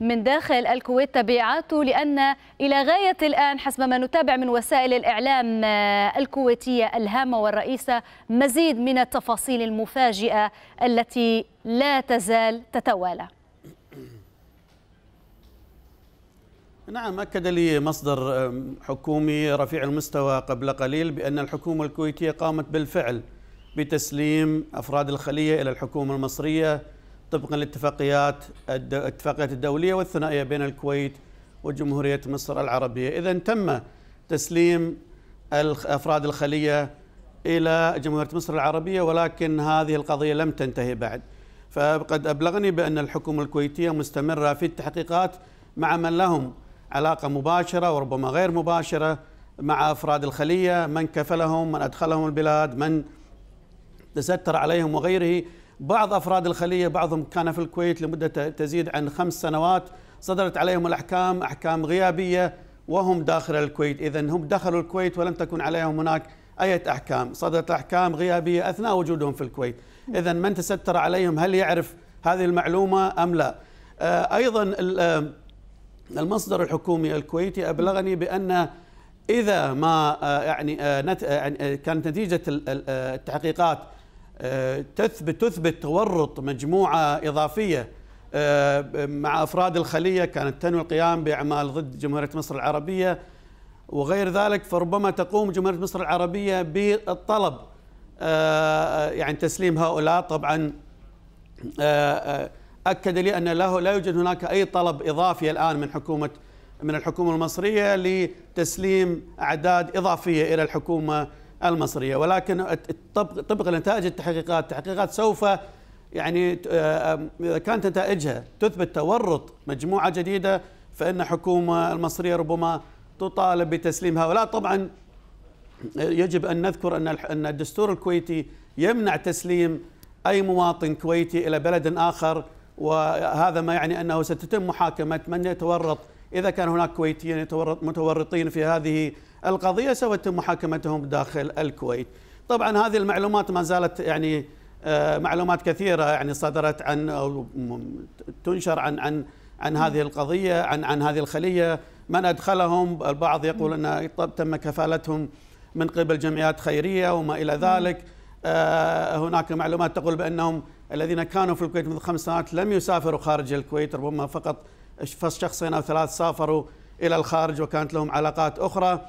من داخل الكويت تبعاته لأن إلى غاية الآن حسب ما نتابع من وسائل الإعلام آه، الكويتية الهامة والرئيسة مزيد من التفاصيل المفاجئة التي لا تزال تتوالى نعم أكد لي مصدر حكومي رفيع المستوى قبل قليل بأن الحكومة الكويتية قامت بالفعل بتسليم أفراد الخلية إلى الحكومة المصرية طبقا لاتفاقيات الاتفاقيات الدوليه والثنائيه بين الكويت وجمهوريه مصر العربيه، اذا تم تسليم افراد الخليه الى جمهوريه مصر العربيه ولكن هذه القضيه لم تنتهي بعد. فقد ابلغني بان الحكومه الكويتيه مستمره في التحقيقات مع من لهم علاقه مباشره وربما غير مباشره مع افراد الخليه، من كفلهم، من ادخلهم البلاد، من تستر عليهم وغيره بعض أفراد الخلية بعضهم كان في الكويت لمدة تزيد عن خمس سنوات صدرت عليهم الأحكام أحكام غيابية وهم داخل الكويت إذا هم دخلوا الكويت ولم تكن عليهم هناك أي أحكام صدرت أحكام غيابية أثناء وجودهم في الكويت إذا من تستر عليهم هل يعرف هذه المعلومة أم لا آه، أيضا آه، المصدر الحكومي الكويتي أبلغني بأن إذا ما آه، يعني, يعني، كانت نتيجة التحقيقات تثبت تثبت تورط مجموعه اضافيه آه، مع افراد الخليه كانت تنوي القيام باعمال ضد جمهوريه مصر العربيه وغير ذلك فربما تقوم جمهوريه مصر العربيه بالطلب آه، آه، يعني تسليم هؤلاء طبعا اكد لي ان له لا يوجد هناك اي طلب اضافي الان من حكومه من الحكومه المصريه لتسليم اعداد اضافيه الى الحكومه المصرية ولكن طبق نتائج التحقيقات التحقيقات سوف يعني آه، آه، إذا كانت نتائجها تثبت تورط مجموعة جديدة فإن الحكومة المصرية ربما تطالب بتسليم هؤلاء طبعا يجب أن نذكر أن الدستور الكويتي يمنع تسليم أي مواطن كويتي إلى بلد آخر وهذا ما يعني أنه ستتم محاكمة من يتورط إذا كان هناك كويتيين يتورط متورطين في هذه القضيه سوف تتم محاكمتهم داخل الكويت. طبعا هذه المعلومات ما زالت يعني آه، معلومات كثيره يعني صدرت عن او تنشر عن عن عن هذه القضيه عن عن هذه الخليه من ادخلهم البعض يقول ان تم كفالتهم من قبل جمعيات خيريه وما الى ذلك آه، هناك معلومات تقول بانهم الذين كانوا في الكويت منذ خمس سنوات لم يسافروا خارج الكويت ربما فقط شخصين او ثلاث سافروا الى الخارج وكانت لهم علاقات اخرى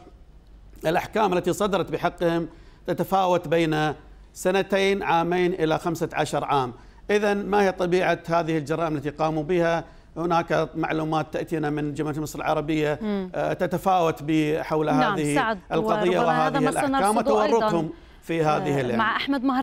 الأحكام التي صدرت بحقهم تتفاوت بين سنتين عامين إلى خمسة عشر عام إذا ما هي طبيعة هذه الجرائم التي قاموا بها هناك معلومات تأتينا من جمعية مصر العربية مم. آه، تتفاوت بحول نعم هذه القضية وهذه الأحكام وتورطهم في هذه آه، مع أحمد مهر